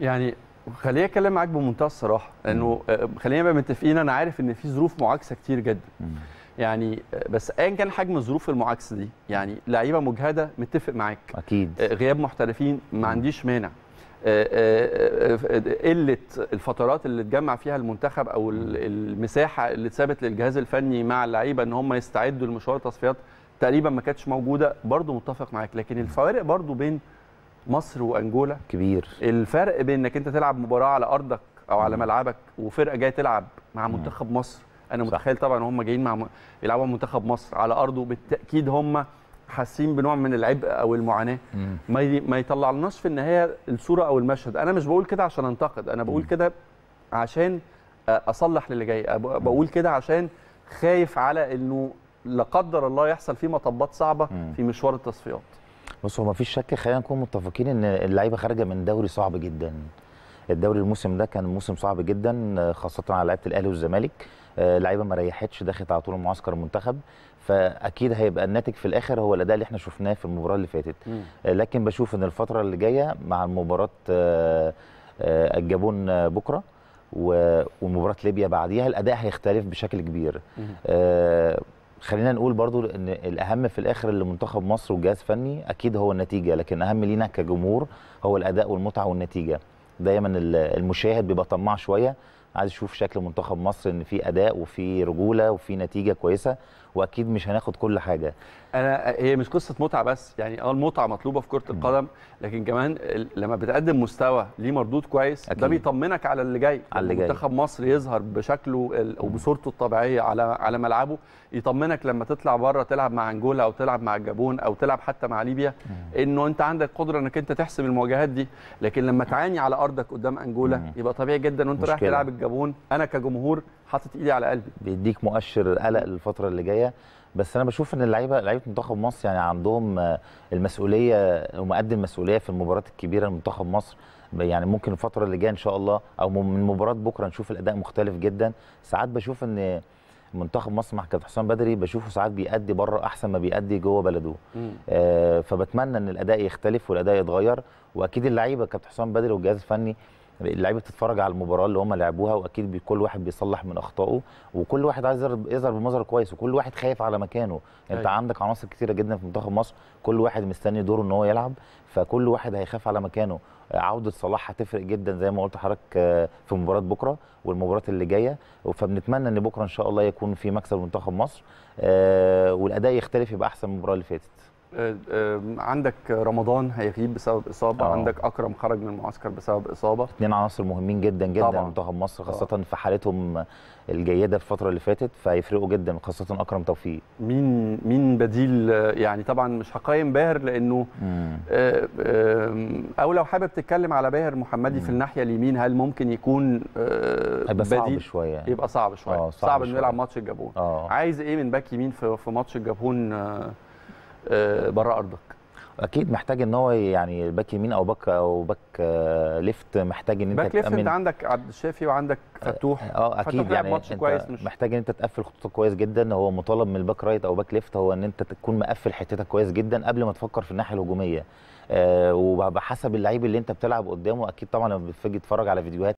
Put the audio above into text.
يعني خليني اتكلم معاك بمنتهى الصراحه لانه آه، خلينا نبقى متفقين انا عارف ان في ظروف معاكسه كتير جدا يعني آه، بس ايا كان حجم الظروف المعاكسه دي يعني لعيبه مجهده متفق معاك اكيد آه، غياب محترفين ما عنديش مانع قله الفترات اللي اتجمع فيها المنتخب او المساحه اللي اتثبت للجهاز الفني مع اللعيبه ان هم يستعدوا لمشوار تصفيات تقريبا ما كانتش موجوده برضو متفق معاك لكن الفوارق برضو بين مصر وانجولا كبير الفرق بين انك انت تلعب مباراه على ارضك او على ملعبك وفرقه جايه تلعب مع منتخب مصر انا متخيل طبعا هم جايين مع يلعبوا منتخب مصر على ارضه بالتاكيد هم حاسين بنوع من العبء او المعاناه ما ما يطلعلناش في النهايه الصوره او المشهد انا مش بقول كده عشان انتقد انا بقول كده عشان اصلح للي جاي بقول كده عشان خايف على انه لا قدر الله يحصل فيه مطبات صعبه في مشوار التصفيات بص هو مفيش شك خلينا نكون متفقين ان اللعيبه خارجه من دوري صعب جدا الدوري الموسم ده كان موسم صعب جدا خاصه على لعيبه الاهلي والزمالك آه، لعيبه ما ريحتش دخلت على طول معسكر المنتخب فاكيد هيبقى الناتج في الاخر هو الاداء اللي احنا شفناه في المباراه اللي فاتت آه، لكن بشوف ان الفتره اللي جايه مع مباراه آه، الجابون بكره ومباراه ليبيا بعديها الاداء هيختلف بشكل كبير خلينا نقول برضو ان الاهم في الاخر لمنتخب مصر وجهاز فني اكيد هو النتيجه لكن اهم لينا كجمهور هو الاداء والمتعه والنتيجه دايما المشاهد بيبقى طماع شويه عايز اشوف شكل منتخب مصر ان في اداء وفي رجوله وفي نتيجه كويسه واكيد مش هناخد كل حاجه انا هي مش قصه متعه بس يعني اه المتعه مطلوبه في كره القدم لكن كمان لما بتقدم مستوى ليه مردود كويس أكيد. ده بيطمنك على اللي جاي على اللي جاي منتخب مصر يظهر بشكله وبصورته الطبيعيه على على ملعبه يطمنك لما تطلع بره تلعب مع انجولا او تلعب مع الجابون او تلعب حتى مع ليبيا انه انت عندك قدره انك انت تحسم المواجهات دي لكن لما تعاني على ارضك قدام انجولا يبقى طبيعي جدا وانت رايح تلعب الجابون انا كجمهور حاطط ايدي على قلبي بيديك مؤشر قلق للفتره اللي جايه بس انا بشوف ان اللعيبه لعيبه منتخب مصر يعني عندهم آه، المسؤوليه ومقدم مسؤوليه في المباريات الكبيره لمنتخب مصر يعني ممكن الفتره اللي جايه ان شاء الله او من مباراه بكره نشوف الاداء مختلف جدا ساعات بشوف ان منتخب مصر مع كابتن حسام بدري بشوفه ساعات بيأدي بره احسن ما بيأدي جوه بلده آه فبتمنى ان الاداء يختلف والاداء يتغير واكيد اللعيبه كابتن حسام بدري والجهاز الفني اللعيبه بتتفرج على المباراه اللي هم لعبوها واكيد كل واحد بيصلح من اخطائه وكل واحد عايز يظهر بمظهر كويس وكل واحد خايف على مكانه أي. يعني انت أيوة. عندك عناصر كتيره جدا في منتخب مصر كل واحد مستني دوره ان هو يلعب فكل واحد هيخاف على مكانه عوده صلاح هتفرق جدا زي ما قلت حضرتك آه، في مباراه بكره والمباراه اللي جايه فبنتمنى ان بكره ان شاء الله يكون في مكسب لمنتخب مصر آه، والاداء يختلف يبقى احسن من المباراه اللي فاتت آه، آه، عندك رمضان هيغيب بسبب اصابه أوه. عندك اكرم خرج من المعسكر بسبب اصابه اثنين عناصر مهمين جدا جدا منتخب مصر آه. خاصه طبعا. في حالتهم الجيده الفتره اللي فاتت فيفرقوا جدا خاصه اكرم توفيق مين مين بديل يعني طبعا مش هقيم باهر لانه او لو حابب تتكلم على باهر محمدي مم. في الناحيه اليمين هل ممكن يكون هيبقى صعب شويه يبقى صعب شويه صعب, صعب انه يلعب ماتش الجابون عايز ايه من باك يمين في ماتش الجابون آه، بره ارضك اكيد محتاج ان هو يعني باك يمين او باك او باك آه، ليفت محتاج ان انت باك ليفت انت عندك عبد الشافي وعندك آه، فتوح اه اكيد فتوح يعني ماتش كويس مش محتاج ان انت تقفل خطوطك كويس جدا هو مطالب من الباك رايت او باك ليفت هو ان انت تكون مقفل حتتك كويس جدا قبل ما تفكر في الناحيه الهجوميه آه وبحسب اللعيب اللي انت بتلعب قدامه اكيد طبعا لما بتيجي تتفرج على فيديوهات